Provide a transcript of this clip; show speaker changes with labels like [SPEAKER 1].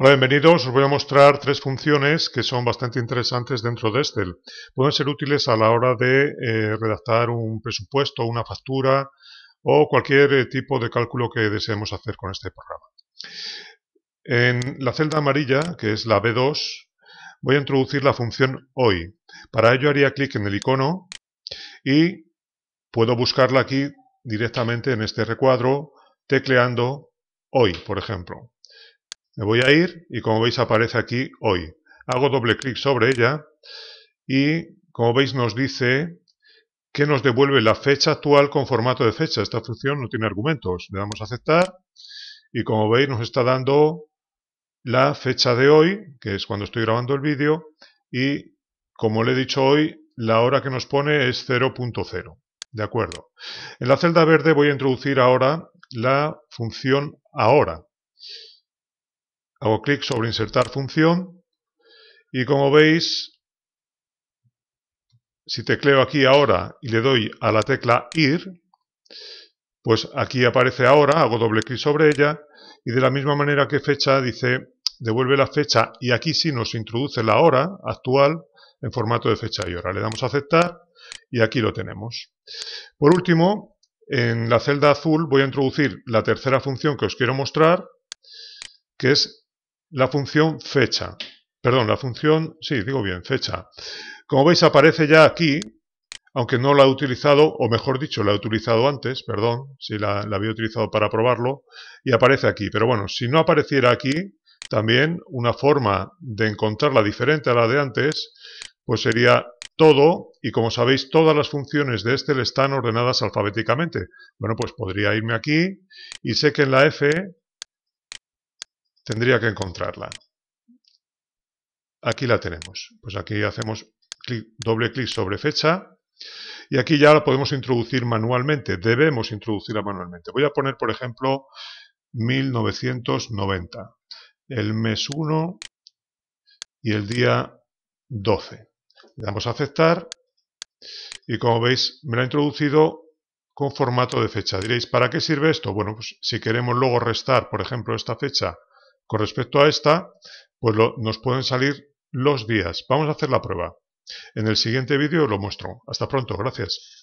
[SPEAKER 1] Hola, bienvenidos. Os voy a mostrar tres funciones que son bastante interesantes dentro de Excel. Pueden ser útiles a la hora de eh, redactar un presupuesto, una factura o cualquier eh, tipo de cálculo que deseemos hacer con este programa. En la celda amarilla, que es la B2, voy a introducir la función hoy. Para ello haría clic en el icono y puedo buscarla aquí directamente en este recuadro tecleando hoy, por ejemplo. Me voy a ir y como veis aparece aquí hoy. Hago doble clic sobre ella y como veis nos dice que nos devuelve la fecha actual con formato de fecha. Esta función no tiene argumentos. Le damos a aceptar y como veis nos está dando la fecha de hoy, que es cuando estoy grabando el vídeo, y como le he dicho hoy, la hora que nos pone es 0.0. De acuerdo. En la celda verde voy a introducir ahora la función ahora. Hago clic sobre insertar función y como veis, si tecleo aquí ahora y le doy a la tecla ir, pues aquí aparece ahora, hago doble clic sobre ella y de la misma manera que fecha dice devuelve la fecha y aquí sí nos introduce la hora actual en formato de fecha y hora. Le damos a aceptar y aquí lo tenemos. Por último, en la celda azul voy a introducir la tercera función que os quiero mostrar, que es la función fecha. Perdón, la función, sí, digo bien, fecha. Como veis aparece ya aquí, aunque no la he utilizado, o mejor dicho, la he utilizado antes, perdón, si la, había utilizado para probarlo, y aparece aquí. Pero bueno, si no apareciera aquí, también una forma de encontrarla diferente a la de antes, pues sería todo, y como sabéis, todas las funciones de le están ordenadas alfabéticamente. Bueno, pues podría irme aquí, y sé que en la F tendría que encontrarla. Aquí la tenemos. Pues aquí hacemos doble clic sobre fecha y aquí ya la podemos introducir manualmente. Debemos introducirla manualmente. Voy a poner, por ejemplo, 1990, el mes 1 y el día 12. Le damos a aceptar y como veis me la ha introducido con formato de fecha. Diréis, ¿para qué sirve esto? Bueno, pues si queremos luego restar, por ejemplo, esta fecha con respecto a esta, pues lo, nos pueden salir los días. Vamos a hacer la prueba. En el siguiente vídeo lo muestro. Hasta pronto, gracias.